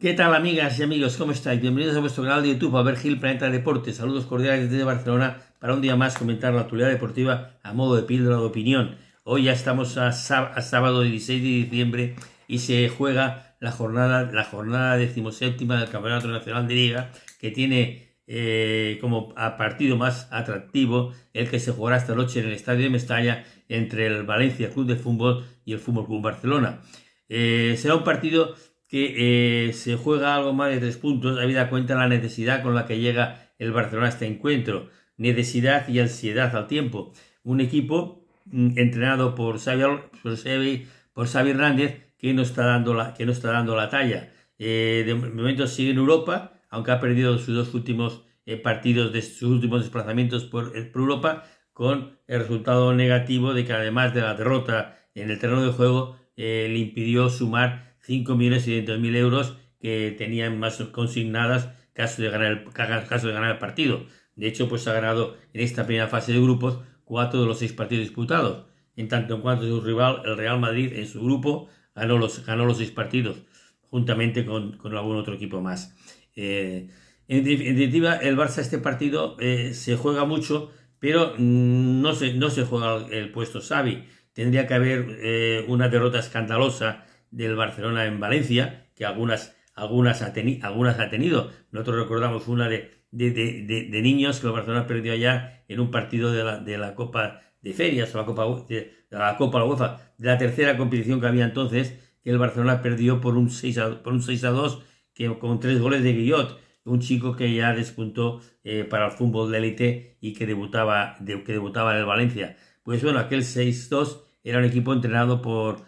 ¿Qué tal amigas y amigos? ¿Cómo estáis? Bienvenidos a vuestro canal de YouTube a ver Gil Planeta Deportes. Saludos cordiales desde Barcelona para un día más comentar la actualidad deportiva a modo de píldora de opinión. Hoy ya estamos a, sábado 16 de diciembre y se juega la jornada, la jornada decimoséptima del Campeonato Nacional de Liga que tiene eh, como partido más atractivo el que se jugará esta noche en el Estadio de Mestalla entre el Valencia Club de Fútbol y el Fútbol Club Barcelona. Eh, será un partido que eh, se juega algo más de tres puntos, habida cuenta la necesidad con la que llega el Barcelona a este encuentro. Necesidad y ansiedad al tiempo. Un equipo mm, entrenado por Xavi, por, Xavi, Hernández que no está dando la, que no está dando la talla. Eh, de momento sigue en Europa, aunque ha perdido sus dos últimos eh, partidos de sus últimos desplazamientos por, Europa, con el resultado negativo de que además de la derrota en el terreno de juego le impidió sumar 5.700.000 euros que tenían más consignadas caso de, ganar el, caso de ganar el partido. De hecho, pues ha ganado en esta primera fase de grupos cuatro de los seis partidos disputados. En tanto en cuanto a su rival, el Real Madrid, en su grupo, ganó los, ganó los seis partidos, juntamente con, algún otro equipo más. Eh, en, definitiva, el Barça este partido eh, se juega mucho, pero no se, no se juega el puesto Xavi. Tendría que haber eh, una derrota escandalosa del Barcelona en Valencia, que algunas, algunas, ha, algunas ha tenido. Nosotros recordamos una de, niños que el Barcelona perdió allá en un partido de la, de la Copa de Ferias, la Copa, de, la Copa UEFA, de la tercera competición que había entonces, que el Barcelona perdió por un 6 a, por un a 2 que, con tres goles de Guillot un chico que ya despuntó eh, para el fútbol de élite y que debutaba, de, que debutaba en el Valencia. Pues bueno, aquel 6-2 era un equipo entrenado por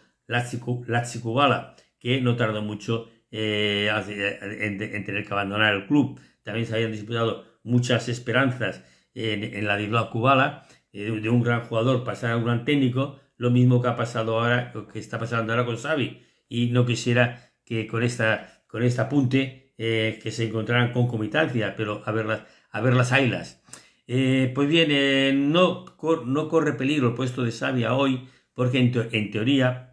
Kubala, que no tardó mucho eh, eh, en, tener que abandonar el club. También se habían disputado muchas esperanzas en, la de Kubala, eh, de un gran jugador pasar a un gran técnico, lo mismo que ha pasado ahora, que está pasando ahora con Xavi. Y no quisiera que con esta con este apunte que se encontraran con comitancia, pero a ver las, a ver las ailas. pues bien, no, no corre peligro el puesto de Sabia hoy, porque en teoría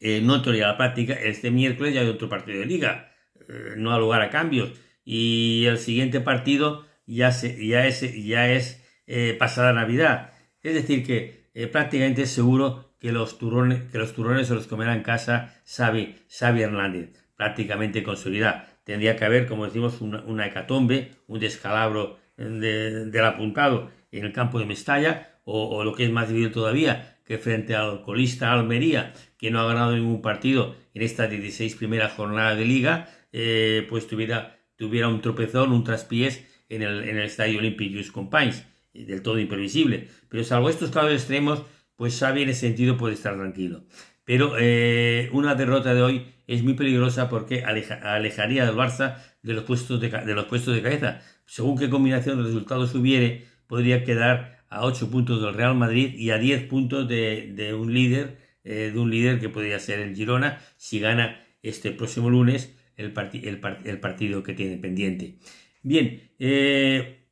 eh, no entraría a la práctica. Este miércoles ya hay otro partido de liga, eh, no da lugar a cambios. Y el siguiente partido ya, se, ya es, ya es eh, pasada Navidad. Es decir, que eh, prácticamente es seguro que los turrones, que los turrones se los comerá en casa Xavi, Xavi Hernández, prácticamente con seguridad. Tendría que haber, como decimos, una, hecatombe, un descalabro del apuntado en el campo de Mestalla, o, lo que es más difícil todavía, que frente al colista Almería, que no ha ganado ningún partido en esta 16 primera jornada de liga, eh, pues tuviera, tuviera un tropezón, un traspiés en el, en el estadio Olympic Youth Compañes. Eh, del todo imprevisible. Pero salvo estos casos extremos, pues ya en ese sentido puede estar tranquilo. Pero eh, una derrota de hoy es muy peligrosa porque alejaría al Barça de los, puestos de, de los puestos de cabeza. Según qué combinación de resultados hubiere, podría quedar a 8 puntos del Real Madrid y a 10 puntos de, un líder, eh, de un líder que podría ser el Girona, si gana este próximo lunes el, partido que tiene pendiente. Bien, eh,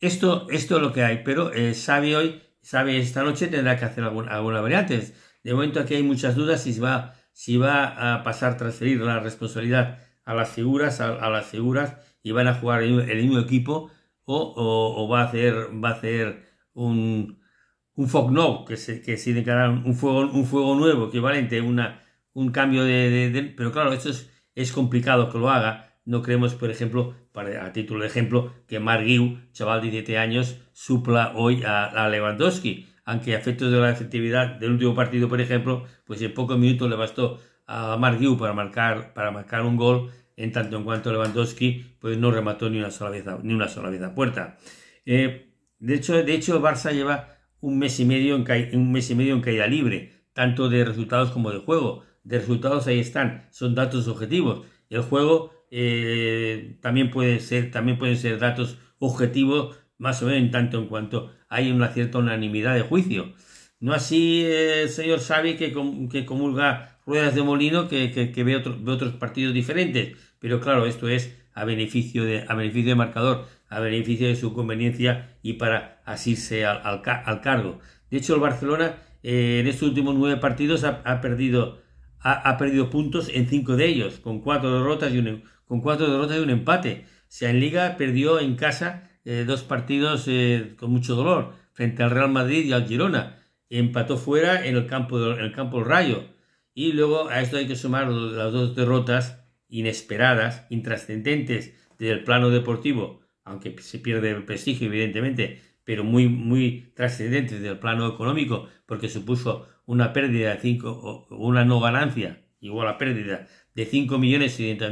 esto, esto es lo que hay, pero sabe eh, hoy, sabe esta noche tendrá que hacer alguna, variante. De momento aquí hay muchas dudas si va, si va a pasar transferir la responsabilidad a las figuras, a, las figuras y van a jugar el mismo equipo o, va a hacer, va a hacer un, un fog no, que se, que se declara un fuego, un fuego nuevo, equivalente, una, un cambio de, Pero claro, esto es, es complicado que lo haga. No creemos, por ejemplo, para, a título de ejemplo, que Mark chaval de 17 años, supla hoy a, Lewandowski aunque a efectos de la efectividad del último partido, por ejemplo, pues en pocos minutos le bastó a mar para marcar, para marcar un gol en tanto en cuanto Lewandowski pues no remató ni una sola vez ni una sola vez a puerta. Eh, de hecho, de hecho, Barça lleva un mes y medio en caída, un mes y medio en caída libre, tanto de resultados como de juego. De resultados ahí están, son datos objetivos. El juego eh, también puede ser, también pueden ser datos objetivos, más o menos en tanto en cuanto hay una cierta unanimidad de juicio. No así, eh, el señor Xavi, que, que comulga ruedas de molino que, ve, ve, otros partidos diferentes. Pero claro, esto es a beneficio de, a beneficio de marcador, a beneficio de su conveniencia y para asirse al, al, cargo. De hecho, el Barcelona eh, en estos últimos nueve partidos ha, perdido, ha, perdido puntos en cinco de ellos, con cuatro derrotas y un, em, con cuatro derrotas y un empate. O sea, en Liga perdió en casa eh, dos partidos eh, con mucho dolor, frente al Real Madrid y al Girona. Empató fuera en el campo, en el campo del Rayo y luego a esto hay que sumar las dos derrotas inesperadas, intrascendentes del plano deportivo, aunque se pierde el prestigio evidentemente, pero muy, muy trascendentes del plano económico, porque supuso una pérdida de 5, una no ganancia, igual a pérdida de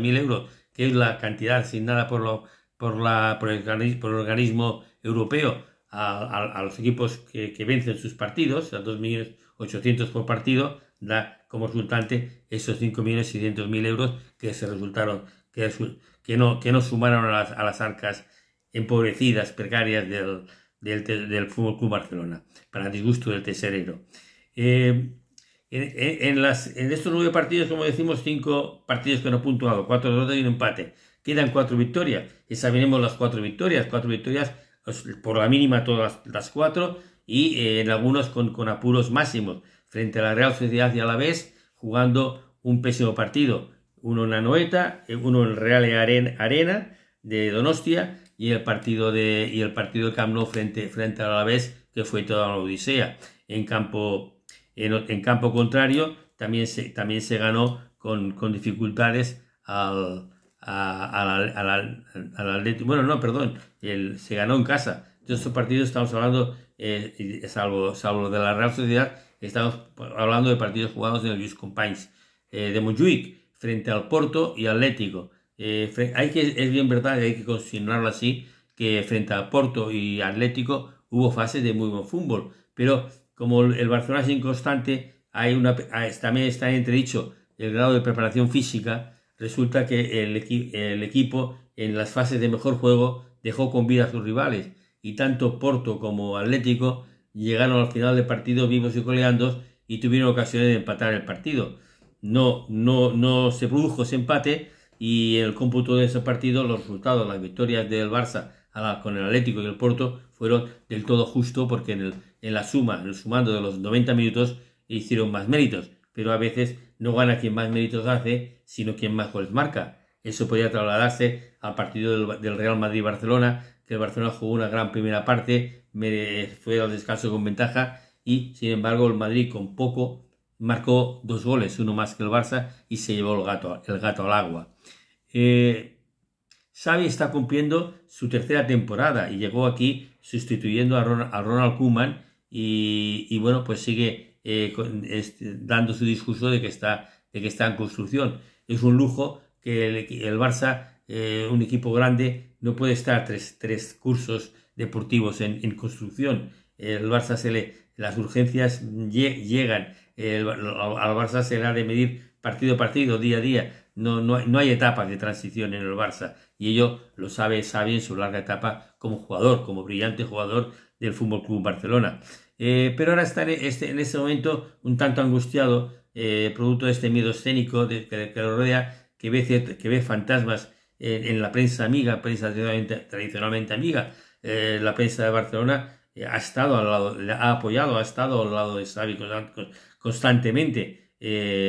mil euros, que es la cantidad asignada por, lo, por, la, por, el, organismo europeo a, los equipos que, que, vencen sus partidos, a 2.800.000 por partido, da como resultante esos 5.600.000 euros que se resultaron, que, no, que no sumaron a las, arcas empobrecidas, precarias del, del, del Fútbol Club Barcelona, para disgusto del tesorero. Eh, en, estos nueve partidos, como decimos, cinco partidos que no han puntuado, cuatro dos y un empate. Quedan cuatro victorias. Examinemos las cuatro victorias. Cuatro victorias pues, por la mínima todas las cuatro y eh, en algunos con, con apuros máximos frente a la Real Sociedad y vez jugando un pésimo partido. Uno en Anoeta, eh, uno en Real Arena de Donostia y el partido de, y el partido Camp Nou frente, a la Alavés, que fue toda una odisea. En campo, en, en campo contrario también se, también se ganó con, con dificultades al, a, Atlético. Bueno, no, perdón, se ganó en casa de estos partidos estamos hablando, eh, salvo, salvo de la Real Sociedad, estamos hablando de partidos jugados en el Luis Companys eh, de Montjuic, frente al Porto y Atlético. Eh, es bien verdad, hay que considerarlo así, que frente al Porto y Atlético hubo fases de muy buen fútbol, pero como el Barcelona es inconstante, hay una, también está dicho el grado de preparación física, resulta que el, el equipo en las fases de mejor juego dejó con vida a sus rivales y tanto Porto como Atlético llegaron al final del partido vivos y coleando y tuvieron ocasiones de empatar el partido. No, no, no se produjo ese empate y el cómputo de ese partido, los resultados, las victorias del Barça con el Atlético y el Porto fueron del todo justo porque en, el, en la suma, en el sumando de los 90 minutos, hicieron más méritos. Pero a veces no gana quien más méritos hace, sino quien más goles marca. Eso podría trasladarse al partido del Real Madrid-Barcelona, que el Barcelona jugó una gran primera parte, fue al descanso con ventaja y sin embargo el Madrid con poco marcó dos goles, uno más que el Barça y se llevó el gato, al agua. Eh, Xavi está cumpliendo su tercera temporada y llegó aquí sustituyendo a, Ronald Koeman y, bueno, pues sigue eh, este, dando su discurso de que, está, en construcción. Es un lujo que el Barça eh, un equipo grande no puede estar tres, tres cursos deportivos en, construcción. El Barça se le, las urgencias llegan, el, al Barça se le ha de medir partido a partido, día a día. No, no, hay etapas de transición en el Barça y ello lo sabe sabe en su larga etapa como jugador, como brillante jugador del Fútbol Club Barcelona. Eh, pero ahora está en e, este, en este momento un tanto angustiado, eh, producto de este miedo escénico que, lo rodea, que ve, que ve fantasmas eh, en la prensa amiga, prensa tradicionalmente, amiga, eh, la prensa de Barcelona eh, ha estado al lado, ha apoyado, ha estado al lado de Xavi constantemente,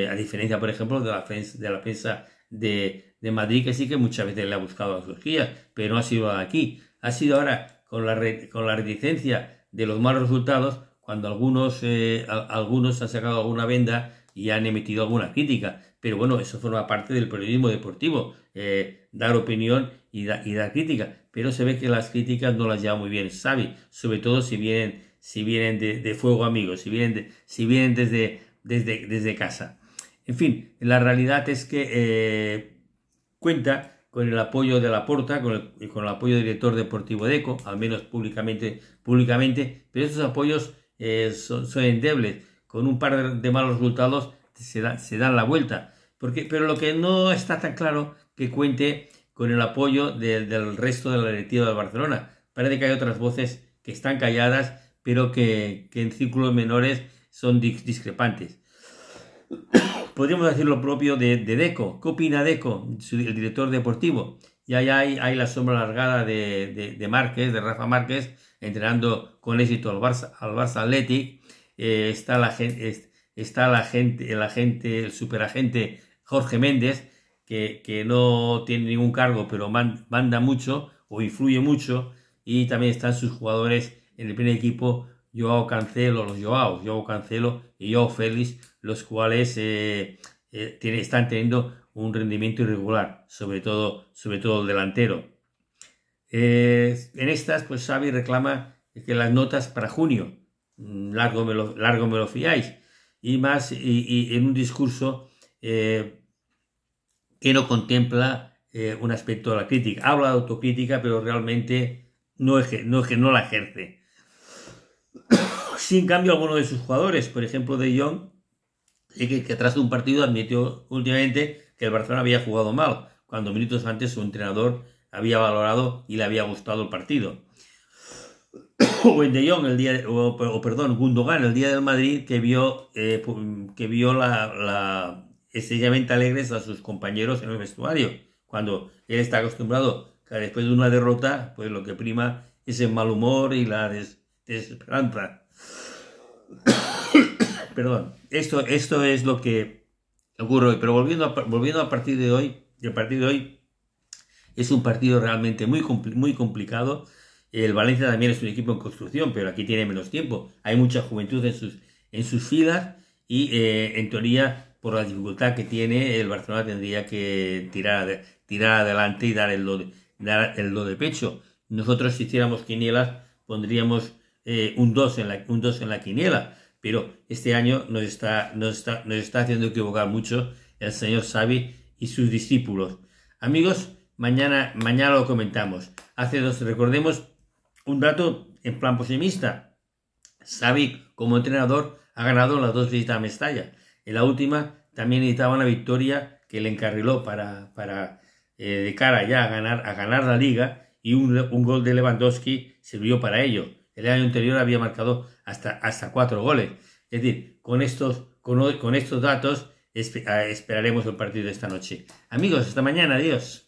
a diferencia, por ejemplo, de la prensa de, de, Madrid, que sí que muchas veces le ha buscado a Turquía, pero no ha sido aquí. Ha sido ahora con la, con la reticencia de los malos resultados, cuando algunos, algunos han sacado alguna venda y han emitido alguna crítica pero bueno, eso forma parte del periodismo deportivo, eh, dar opinión y, dar crítica. Pero se ve que las críticas no las lleva muy bien Xavi, sobre todo si vienen, si vienen de, fuego amigos, si vienen, si vienen desde, desde, casa. En fin, la realidad es que eh, cuenta con el apoyo de la Porta, con el, con el apoyo del director deportivo de ECO, al menos públicamente, públicamente pero esos apoyos eh, son, endebles. Con un par de, malos resultados se dan la vuelta porque, pero lo que no está tan claro que cuente con el apoyo del resto del la directiva de Barcelona. Parece que hay otras voces que están calladas, pero que, en círculos menores son discrepantes. Podríamos decir lo propio de, Deco. ¿Qué opina Deco, el director deportivo? Ya hay, hay la sombra alargada de, de, de, de Rafa Márquez, entrenando con éxito al Barça, al Athletic. Eh, está la gente está el agente, el superagente Jorge Méndez, que, no tiene ningún cargo, pero manda mucho o influye mucho, y también están sus jugadores en el primer equipo, Joao Cancelo, los Joao, Joao Cancelo y Joao Félix, los cuales eh, eh, están teniendo un rendimiento irregular, sobre todo, sobre todo el delantero. Eh, en estas, pues Xavi reclama que las notas para junio, mm, largo me lo, largo me lo fiáis, y más y, en un discurso eh, que no contempla eh, un aspecto de la crítica. Habla de autocrítica, pero realmente no, es no, no la ejerce. Sin cambio, alguno de sus jugadores, por ejemplo, de Jong, eh, que, que tras de un partido admitió últimamente que el Barcelona había jugado mal, cuando minutos antes su entrenador había valorado y le había gustado el partido o el día o, perdón Gundogan el día del Madrid que vio eh, que vio la, la estrellamente alegres a sus compañeros en el vestuario cuando él está acostumbrado que después de una derrota pues lo que prima es el mal humor y la desesperanza perdón esto esto es lo que ocurre hoy pero volviendo a, volviendo a partir de hoy a partir de hoy es un partido realmente muy muy complicado el Valencia también es un equipo en construcción, pero aquí tiene menos tiempo. Hay mucha juventud en sus, en sus filas y eh, en teoría, por la dificultad que tiene, el Barcelona tendría que tirar, tirar adelante y dar el do, dar el de pecho. Nosotros si hiciéramos quinielas pondríamos eh, un 2 en la, en la quiniela, pero este año nos está, nos está, está haciendo equivocar mucho el señor Xavi y sus discípulos. Amigos, mañana, mañana lo comentamos. Hace dos, recordemos, un dato en plan posimista, Savic como entrenador, ha ganado las dos visitas a Mestalla. En la última también necesitaba una victoria que le encarriló para, para eh, de cara ya a ganar, a ganar la liga y un, gol de Lewandowski sirvió para ello. El año anterior había marcado hasta, hasta cuatro goles. Es decir, con estos, con, estos datos ah, esperaremos el partido de esta noche. Amigos, hasta mañana. Adiós.